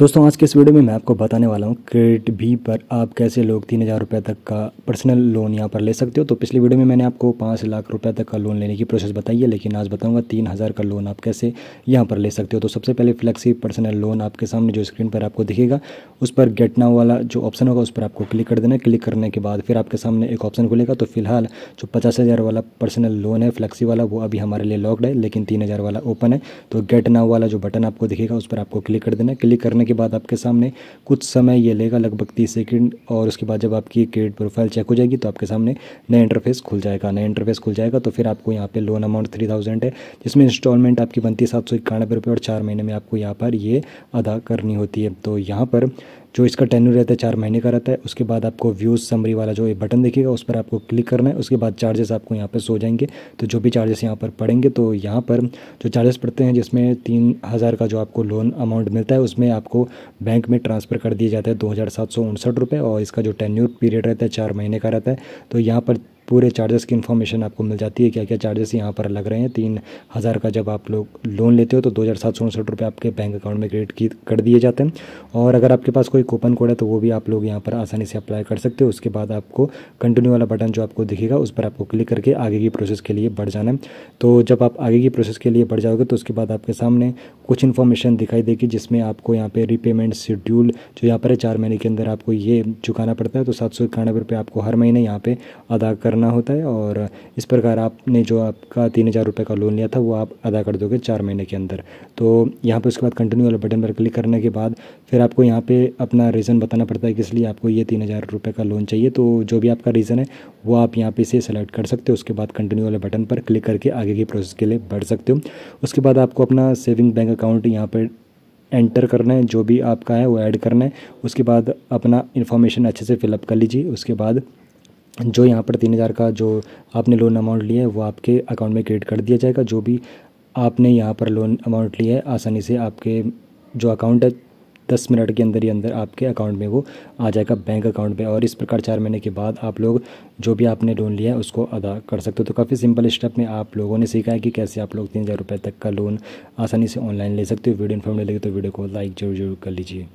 दोस्तों आज के इस वीडियो में मैं आपको बताने वाला हूँ क्रेडिट भी पर आप कैसे लोग तीन हज़ार रुपये तक का पर्सनल लोन यहाँ पर ले सकते हो तो पिछली वीडियो में मैंने आपको पाँच लाख रुपये तक का लोन लेने की प्रोसेस बताई है लेकिन आज बताऊँगा तीन हज़ार का लोन आप कैसे यहाँ पर ले सकते हो तो सबसे पहले फ्लेक्सी पर्सनल लोन आपके सामने जो स्क्रीन पर आपको दिखेगा उस पर गेट नाउ वाला जो ऑप्शन होगा उस पर आपको क्लिक कर देना क्लिक करने के बाद फिर आपके सामने एक ऑप्शन खुलेगा तो फिलहाल जो पचास वाला पर्सनल लोन है फ्लैक्सी वाला वो अभी हमारे लिए लॉकड है लेकिन तीन वाला ओपन है तो गेट नाव वाला जो बटन आपको दिखेगा उस पर आपको क्लिक कर देना क्लिक करने के बाद आपके सामने कुछ समय ये लेगा लगभग तीस सेकेंड और उसके बाद जब आपकी क्रेडिट प्रोफाइल चेक हो जाएगी तो आपके सामने नया इंटरफेस खुल जाएगा नया इंटरफेस खुल जाएगा तो फिर आपको यहाँ पे लोन अमाउंट थ्री थाउजेंड है जिसमें इंस्टॉलमेंट आपकी बनती है सात सौ इक्यानवे रुपये और चार महीने में आपको यहाँ पर ये अदा करनी होती है तो यहाँ पर जो इसका टेन्यू रहता है चार महीने का रहता है उसके बाद आपको व्यूज़ समरी वाला जो ये बटन देखिएगा उस पर आपको क्लिक करना है उसके बाद चार्जेस आपको यहाँ पर सो जाएंगे तो जो भी चार्जेस यहाँ पर पड़ेंगे तो यहाँ पर जो चार्जेस पड़ते हैं जिसमें तीन हज़ार का जो आपको लोन अमाउंट मिलता है उसमें आपको बैंक में ट्रांसफ़र कर दिया जाता है दो हज़ार सात सौ उनसठ रुपये और इसका जो टेन्यू पीरियड रहता है चार महीने का रहता है तो यहाँ पर पूरे चार्जेस की इन्फॉर्मेशन आपको मिल जाती है क्या क्या चार्जेस यहाँ पर लग रहे हैं तीन हज़ार का जब आप लोग लोन लेते हो तो दो हज़ार सात सौ उनसठ रुपये आपके बैंक अकाउंट में क्रेडिट की कर दिए जाते हैं और अगर आपके पास कोई कूपन कोड है तो वो भी आप लोग यहाँ पर आसानी से अप्लाई कर सकते हो उसके बाद आपको कंटिन्यू वाला बटन जो आपको दिखेगा उस पर आपको क्लिक करके आगे की प्रोसेस के लिए बढ़ जाना है तो जब आप आगे की प्रोसेस के लिए बढ़ जाओगे तो उसके बाद आपके सामने कुछ इन्फॉर्मेशन दिखाई देगी जिसमें आपको यहाँ पर रीपेमेंट शेड्यूल जो यहाँ पर है चार महीने के अंदर आपको ये चुकाना पड़ता है तो सात सौ इक्यानवे रुपये आपको हर महीने यहाँ पर अदा करना करना होता है और इस प्रकार आपने जो आपका तीन हज़ार रुपये का लोन लिया था वो आप अदा कर दोगे चार महीने के अंदर तो यहाँ पर उसके बाद कंटिन्यू वाले बटन पर क्लिक करने के बाद फिर आपको यहाँ पर अपना रीज़न बताना पड़ता है कि इसलिए आपको ये तीन हज़ार रुपये का लोन चाहिए तो जो भी आपका रीज़न है वो आप यहाँ पे इसे सेलेक्ट कर सकते हो उसके बाद कंटिन्यू वाले बटन पर क्लिक करके आगे की प्रोसेस के लिए बढ़ सकते हो उसके बाद आपको अपना सेविंग बैंक अकाउंट यहाँ पर एंटर करना है जो भी आपका है वो ऐड करना है उसके बाद अपना इन्फॉर्मेशन अच्छे से फिलअप कर लीजिए उसके बाद जो यहाँ पर तीन हज़ार का जो आपने लोन अमाउंट लिया है वो आपके अकाउंट में क्रेडिट कर दिया जाएगा जो भी आपने यहाँ पर लोन अमाउंट लिया है आसानी से आपके जो अकाउंट है दस मिनट के अंदर ही अंदर आपके अकाउंट में वो आ जाएगा बैंक अकाउंट में और इस प्रकार चार महीने के बाद आप लोग जो भी आपने लोन लिया है उसको अदा कर सकते हो तो काफ़ी सिंपल स्टेप में आप लोगों ने सीखा है कि कैसे आप लोग तीन हज़ार रुपये तक का लोन आसानी से ऑनलाइन ले सकते हो वीडियो इन्फॉर्मेटिव लगे तो वीडियो को लाइक जरूर जरूर कर लीजिए